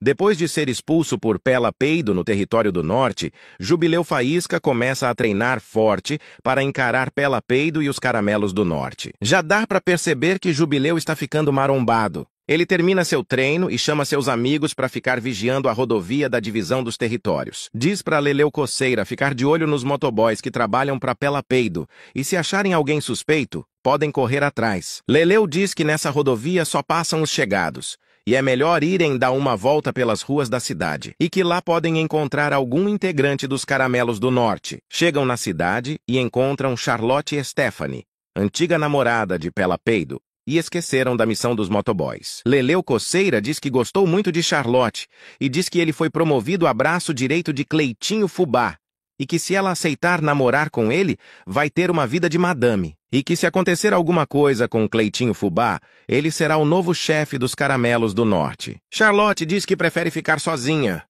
Depois de ser expulso por Pela Peido no território do norte, Jubileu Faísca começa a treinar forte para encarar Pela Peido e os caramelos do norte. Já dá para perceber que Jubileu está ficando marombado. Ele termina seu treino e chama seus amigos para ficar vigiando a rodovia da divisão dos territórios. Diz para Leleu Coceira ficar de olho nos motoboys que trabalham para Pela Peido e se acharem alguém suspeito, podem correr atrás. Leleu diz que nessa rodovia só passam os chegados e é melhor irem dar uma volta pelas ruas da cidade, e que lá podem encontrar algum integrante dos Caramelos do Norte. Chegam na cidade e encontram Charlotte Stephanie, antiga namorada de Pela Peido, e esqueceram da missão dos motoboys. Leleu Coceira diz que gostou muito de Charlotte e diz que ele foi promovido a braço direito de Cleitinho Fubá e que se ela aceitar namorar com ele, vai ter uma vida de madame e que se acontecer alguma coisa com Cleitinho Fubá, ele será o novo chefe dos Caramelos do Norte. Charlotte diz que prefere ficar sozinha,